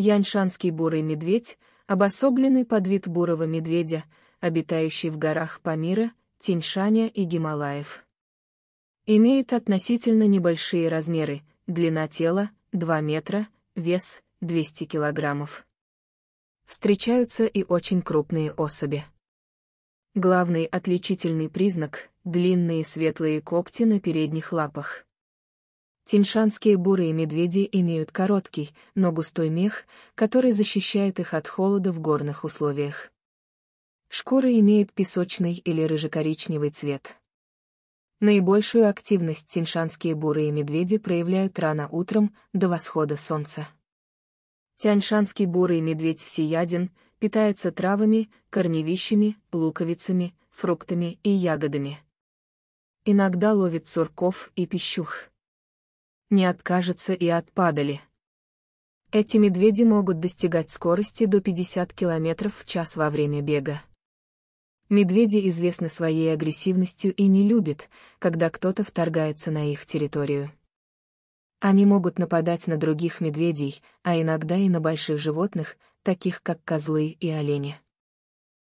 Яньшанский бурый медведь – обособленный под вид бурого медведя, обитающий в горах Памира, Тиньшаня и Гималаев. Имеет относительно небольшие размеры, длина тела – 2 метра, вес – 200 килограммов. Встречаются и очень крупные особи. Главный отличительный признак – длинные светлые когти на передних лапах. Тиньшанские бурые медведи имеют короткий, но густой мех, который защищает их от холода в горных условиях. Шкура имеет песочный или рыжекоричневый цвет. Наибольшую активность тиньшанские бурые медведи проявляют рано утром, до восхода солнца. Тяньшанский бурый медведь всеяден, питается травами, корневищами, луковицами, фруктами и ягодами. Иногда ловит сурков и пищух не откажется и от падали. Эти медведи могут достигать скорости до 50 км в час во время бега. Медведи известны своей агрессивностью и не любят, когда кто-то вторгается на их территорию. Они могут нападать на других медведей, а иногда и на больших животных, таких как козлы и олени.